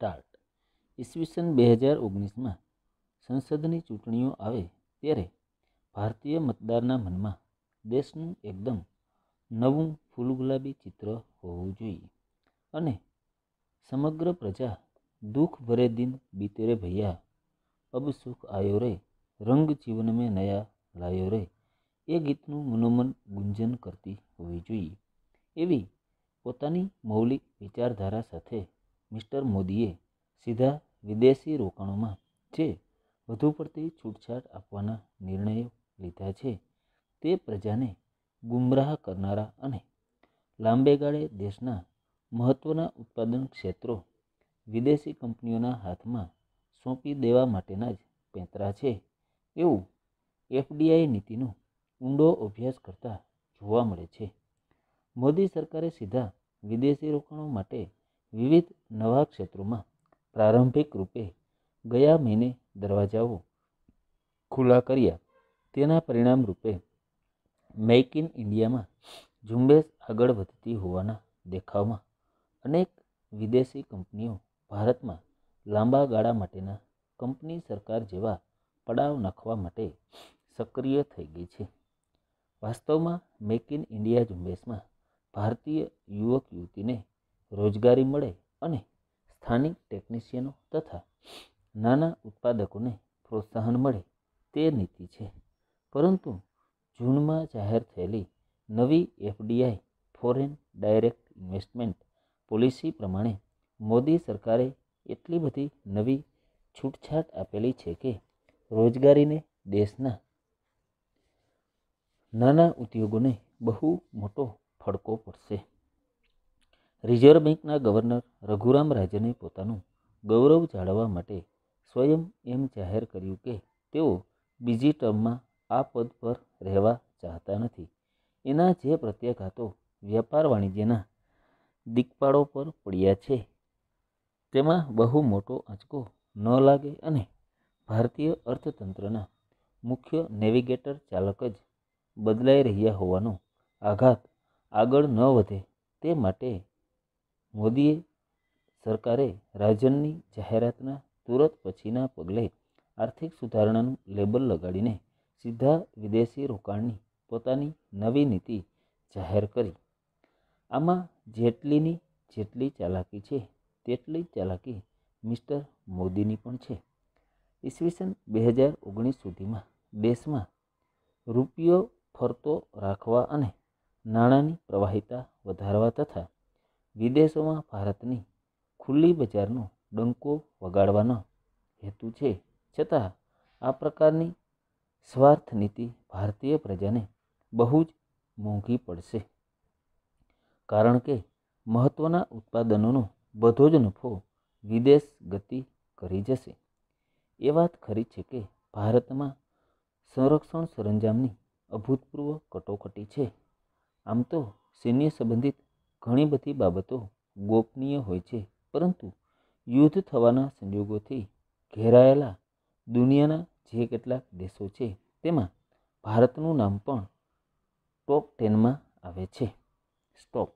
start ઈસવીસન બે હજાર ઓગણીસમાં સંસદની ચૂંટણીઓ આવે ત્યારે ભારતીય મતદારના મનમાં દેશનું એકદમ નવું ફૂલગુલાબી ચિત્ર હોવું જોઈએ અને સમગ્ર પ્રજા દુઃખ ભરે દિન બીતે રે ભૈયા અબ સુખ આયો રે રંગ જીવન મેં નયા લાયો રે એ ગીતનું મનોમન ગુંજન કરતી હોવી જોઈએ એવી પોતાની મૌલિક વિચારધારા સાથે મિસ્ટર મોદીએ સીધા વિદેશી રોકાણોમાં જે વધુ પડતી છૂટછાટ આપવાના નિર્ણયો લીધા છે તે પ્રજાને ગુમરાહ કરનારા અને લાંબે ગાળે દેશના મહત્ત્વના ઉત્પાદન ક્ષેત્રો વિદેશી કંપનીઓના હાથમાં સોંપી દેવા માટેના જ પેંતરા છે એવું એફડીઆઈ નીતિનો ઊંડો અભ્યાસ કરતા જોવા મળે છે મોદી સરકારે સીધા વિદેશી રોકાણો માટે વિવિધ નવા ક્ષેત્રોમાં પ્રારંભિક રૂપે ગયા મહિને દરવાજાઓ ખુલ્લા કર્યા તેના પરિણામ રૂપે મેક ઇન ઇન્ડિયામાં ઝુંબેશ આગળ વધતી હોવાના દેખાવમાં અનેક વિદેશી કંપનીઓ ભારતમાં લાંબા ગાળા માટેના કંપની સરકાર જેવા પડાવ નાખવા માટે સક્રિય થઈ ગઈ છે વાસ્તવમાં મેક ઇન ઇન્ડિયા ઝુંબેશમાં ભારતીય યુવક યુવતીને રોજગારી મળે અને સ્થાનિક ટેકનિશિયનો તથા નાના ઉત્પાદકોને પ્રોત્સાહન મળે તે નીતિ છે પરંતુ જૂનમાં જાહેર થયેલી નવી FDI foreign direct investment policy પ્રમાણે મોદી સરકારે એટલી બધી નવી છૂટછાટ આપેલી છે કે રોજગારીને દેશના નાના ઉદ્યોગોને બહુ મોટો ફડકો પડશે રિઝર્વ બેંકના ગવર્નર રઘુરામ રાજને પોતાનું ગૌરવ જાળવવા માટે સ્વયં એમ જાહેર કર્યું કે તેઓ બીજી ટર્મમાં આ પદ પર રહેવા ચાહતા નથી એના જે પ્રત્યાઘાતો વ્યાપાર વાણિજ્યના દિગપાળો પર પડ્યા છે તેમાં બહુ મોટો આંચકો ન લાગે અને ભારતીય અર્થતંત્રના મુખ્ય નેવિગેટર ચાલક જ બદલાઈ રહ્યા હોવાનો આઘાત આગળ ન વધે તે માટે મોદીએ સરકારે રાજનની જાહેરાતના તુરત પછીના પગલે આર્થિક સુધારણાનું લેબલ લગાડીને સીધા વિદેશી રોકાણની પોતાની નવી નીતિ જાહેર કરી આમાં જેટલીની જેટલી ચાલાકી છે તેટલી ચાલાકી મિસ્ટર મોદીની પણ છે ઈસવીસન બે હજાર ઓગણીસ સુધીમાં દેશમાં રૂપિયો ફરતો રાખવા અને નાણાંની પ્રવાહિતા વધારવા તથા વિદેશોમાં ભારતની ખુલ્લી બજારનો ડંકો વગાડવાનો હેતુ છે છતાં આ પ્રકારની સ્વાર્થ નીતિ ભારતીય પ્રજાને બહુ જ મોંઘી પડશે કારણ કે મહત્ત્વના ઉત્પાદનોનો બધો જ નફો વિદેશ ગતિ કરી જશે એ વાત ખરી છે કે ભારતમાં સંરક્ષણ સરંજામની અભૂતપૂર્વ કટોકટી છે આમ તો સૈન્ય સંબંધિત ઘણી બધી બાબતો ગોપનીય હોય છે પરંતુ યુદ્ધ થવાના સંજોગોથી ઘેરાયેલા દુનિયાના જે કેટલાક દેશો છે તેમાં ભારતનું નામ પણ ટોપ ટેનમાં આવે છે સ્ટોપ